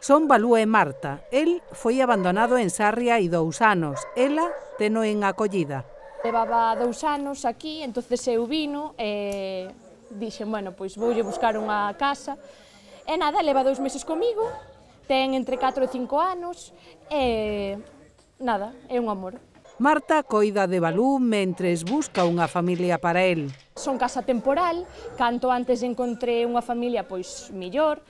Son Balú e Marta. El foi abandonado en Sarria hai dous anos. Ela teno en acollida. Levaba dous anos aquí, entonces eu vino e dixen, bueno, pois voulle buscar unha casa. E nada, leva dous meses comigo, ten entre 4 e 5 anos, e nada, é un amor. Marta coida de Balú mentres busca unha familia para el. Son casa temporal, canto antes encontré unha familia pois millor,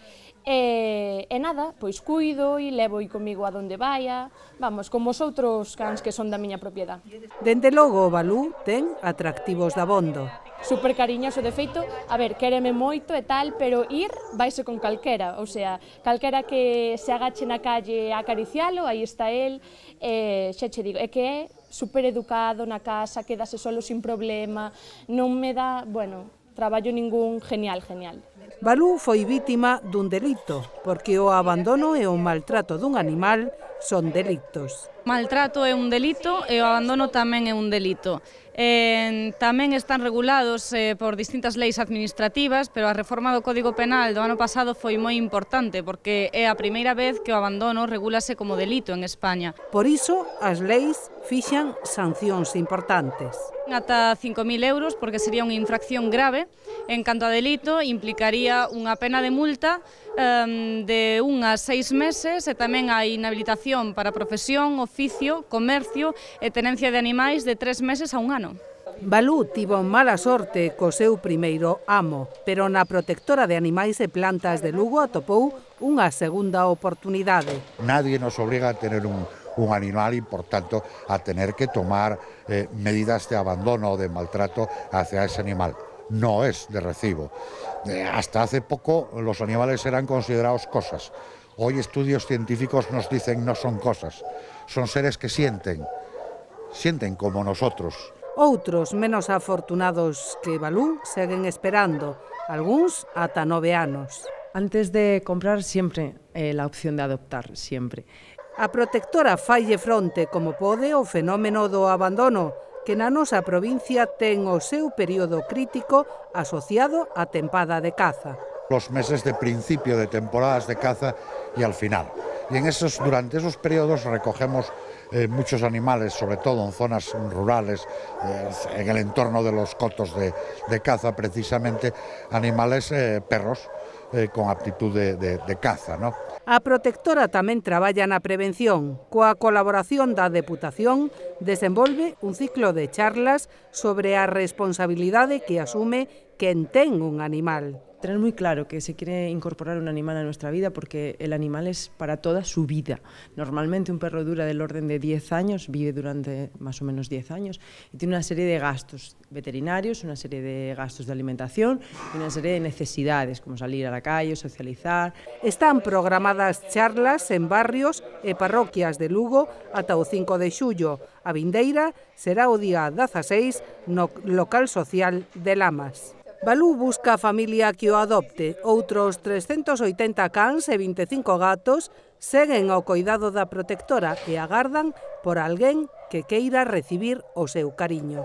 e, e nada, pois cuido e levo comigo a donde vaia, vamos, como os outros cans que son da miña propiedad. Dende logo o Balú ten atractivos da bondo. Super cariñoso, de feito, a ver, quéreme moito e tal, pero ir vaise con calquera, ou sea, calquera que se agache na calle a acaricialo, aí está el, e, xa che digo, é que é super educado na casa, quedase solo sin problema, non me dá, bueno, traballo ningún genial, genial. Balú foi vítima dun delito, porque o abandono e o maltrato dun animal son delitos maltrato é un delito e o abandono tamén é un delito. Eh, tamén están regulados eh, por distintas leis administrativas, pero a reforma do Código Penal do ano pasado foi moi importante, porque é a primeira vez que o abandono regulase como delito en España. Por iso, as leis fixan sancións importantes. Ata 5.000 euros, porque sería unha infracción grave. En canto a delito, implicaría unha pena de multa eh, de unhas seis meses e tamén a inhabilitación para profesión, oficio, oficio, comercio e tenencia de animais de tres meses a un ano. Balú tivo mala sorte co seu primeiro amo, pero na protectora de animais e plantas de Lugo atopou unha segunda oportunidade. Nadie nos obriga a tener un, un animal e, por tanto a tener que tomar eh, medidas de abandono ou de maltrato hacia ese animal. No es de recibo. Eh, hasta hace poco los animales eran considerados cosas. Hoy estudios científicos nos dicen no son cosas son seres que sienten, sienten como nosotros. Outros menos afortunados que Balú seguen esperando, algúns ata nove anos. Antes de comprar sempre eh, la opción de adoptar, sempre. A protectora falle fronte como pode o fenómeno do abandono, que na nosa provincia ten o seu período crítico asociado á tempada de caza. Los meses de principio de temporadas de caza e al final y en esos, durante esos periodos recogemos eh, muchos animales, sobre todo en zonas rurales, eh, en el entorno de los cotos de, de caza precisamente, animales eh, perros eh, con aptitud de, de, de caza. ¿no? A protectora tamén traballa na prevención. Coa colaboración da Deputación desenvolve un ciclo de charlas sobre a responsabilidade que asume quen ten un animal. Tener moi claro que se quere incorporar un animal a nuestra vida porque el animal es para toda su vida. Normalmente un perro dura del orden de 10 años, vive durante más o menos 10 años y tiene una serie de gastos veterinarios, una serie de gastos de alimentación y una serie de necesidades como salir a la calle, socializar. Están programadas charlas en barrios e parroquias de Lugo ata o 5 de xullo. A Vindeira será o día 16 no local social de Lamas. Balú busca a familia que o adopte. Outros 380 cans e 25 gatos seguen ao coidado da protectora e agardan por alguén que queira recibir o seu cariño.